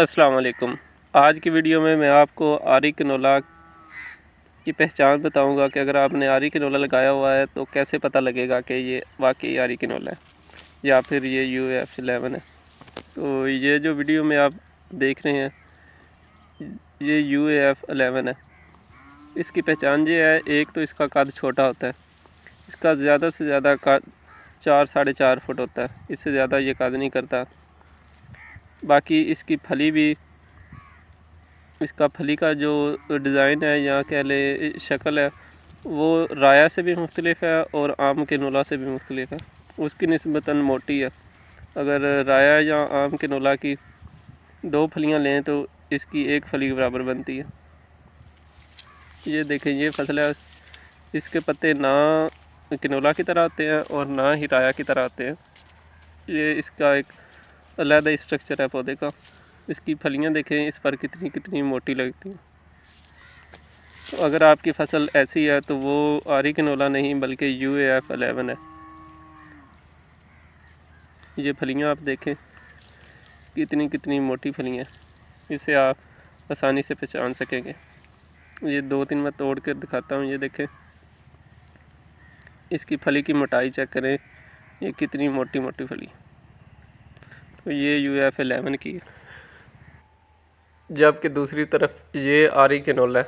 असलकम आज की वीडियो में मैं आपको आरी कनोला की पहचान बताऊंगा कि अगर आपने आरी कनोला लगाया हुआ है तो कैसे पता लगेगा कि ये वाकई आरी कनोला है या फिर ये यू एफ एलेवन है तो ये जो वीडियो में आप देख रहे हैं ये यू एफ एलेवन है इसकी पहचान ये है एक तो इसका कद छोटा होता है इसका ज़्यादा से ज़्यादा कद चार साढ़े चार फुट होता है इससे ज़्यादा ये कद नहीं करता बाकी इसकी फली भी इसका फली का जो डिज़ाइन है या कह लें शक्ल है वो राया से भी मुख्तलिफ है और आम के नोला से भी मुख्तलिफ है उसकी नस्बता मोटी है अगर राया या आम के नोला की दो फलियां लें तो इसकी एक फली बराबर बनती है ये देखें ये फसल है इसके पत्ते ना किनोला की तरह आते हैं और ना ही राया की तरह आते हैं ये इसका एक अलहदा स्ट्रक्चर है पौधे का इसकी फलियाँ देखें इस पर कितनी कितनी मोटी लगती हैं तो अगर आपकी फसल ऐसी है तो वो आरी कनोला नहीं बल्कि यू ए एफ अलेवन है ये फलियाँ आप देखें कितनी कितनी मोटी फलियाँ इसे आप आसानी से पहचान सकेंगे ये दो तीन मैं तोड़ कर दिखाता हूँ ये देखें इसकी फली की मोटाई चेक करें ये कितनी मोटी मोटी फली है तो ये यू एफ एलेवन की है जबकि दूसरी तरफ ये आरी केनोल है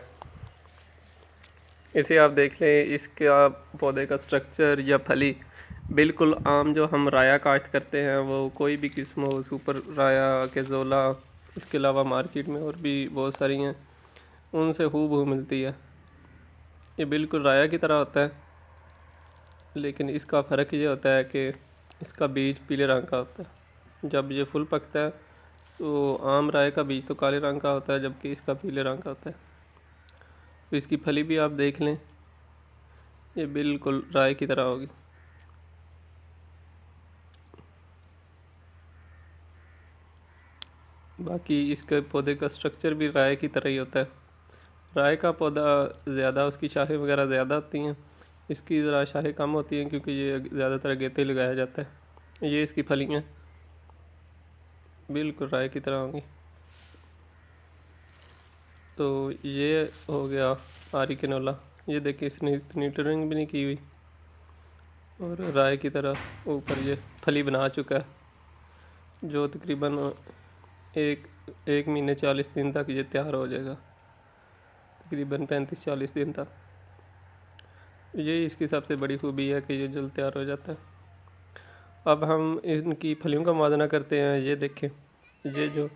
इसे आप देख लें इसका पौधे का स्ट्रक्चर या फली बिल्कुल आम जो हम राया काश्त करते हैं वो कोई भी किस्म हो सुपर राया केजोला इसके अलावा मार्केट में और भी बहुत सारी हैं उनसे हूब हूब मिलती है ये बिल्कुल राया की तरह होता है लेकिन इसका फ़र्क ये होता है कि इसका बीज पीले रंग का होता है जब ये फुल पकता है तो आम राय का बीज तो काले रंग का होता है जबकि इसका पीले रंग का होता है तो इसकी फली भी आप देख लें ये बिल्कुल राय की तरह होगी बाकी इसके पौधे का स्ट्रक्चर भी राय की तरह ही होता है राय का पौधा ज़्यादा उसकी शाखें वगैरह ज़्यादा होती हैं इसकी ज़रा शाखें कम होती हैं क्योंकि ये ज़्यादातर गेते लगाया जाता है ये इसकी फलियाँ हैं बिल्कुल राय की तरह होंगी तो ये हो गया आरी कनोला ये देखिए इसने इतनी ट्रिंग भी नहीं की हुई और राय की तरह ऊपर ये फली बना चुका है जो तकरीबन एक एक महीने चालीस दिन तक ये तैयार हो जाएगा तकरीबन पैंतीस चालीस दिन तक यही इसकी सबसे बड़ी खूबी है कि ये जल्द तैयार हो जाता है अब हम इनकी फलियों का मुआजना करते हैं ये देखें ये जो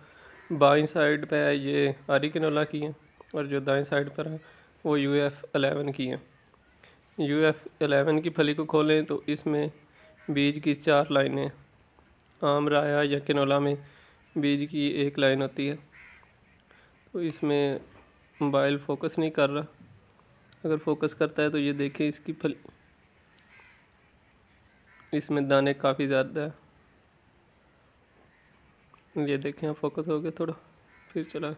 बाई साइड पर है ये आरी कनोला की है और जो दाएं साइड पर है वो यू एफ़ अलेवन की है यू एफ़ अलेवन की फली को खोलें तो इसमें बीज की चार लाइनें आम राया या किनोला में बीज की एक लाइन होती है तो इसमें मोबाइल फोकस नहीं कर रहा अगर फोकस करता है तो ये देखें इसकी फली इसमें दाने काफ़ी ज़्यादा है ये देखें फोकस हो गया थोड़ा फिर चला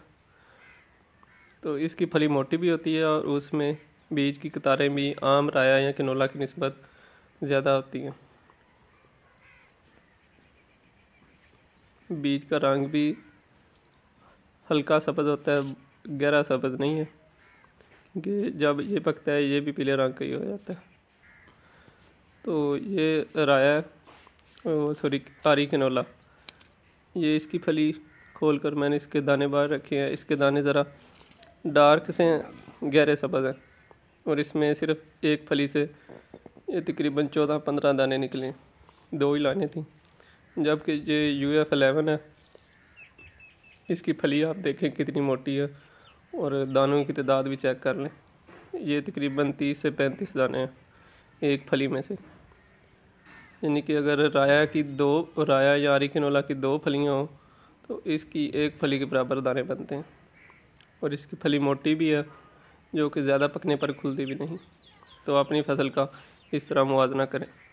तो इसकी फली मोटी भी होती है और उसमें बीज की कतारें भी आम राया या किनोला की नस्बत ज़्यादा होती हैं बीज का रंग भी हल्का सबज होता है गहरा सबज़ नहीं है कि जब ये पकता है ये भी पीले रंग का ही हो जाता है तो ये राया सॉरी आरी कनोला ये इसकी फली खोल कर मैंने इसके दाने बाहर रखे हैं इसके दाने ज़रा डार्क से गहरे सबज हैं और इसमें सिर्फ एक फली से ये तकरीबन चौदह पंद्रह दाने निकले दो ही लाने थी जबकि ये यू एफ एलेवन है इसकी फली आप देखें कितनी मोटी है और दानों की तादाद भी चेक कर लें ये तकरीबन तीस से पैंतीस दाने हैं एक फली में से यानी कि अगर राया की दो राया या अरिकनोला की दो फलियाँ हों तो इसकी एक फली के बराबर दाने बनते हैं और इसकी फली मोटी भी है जो कि ज़्यादा पकने पर खुलती भी नहीं तो अपनी फसल का इस तरह मुआजना करें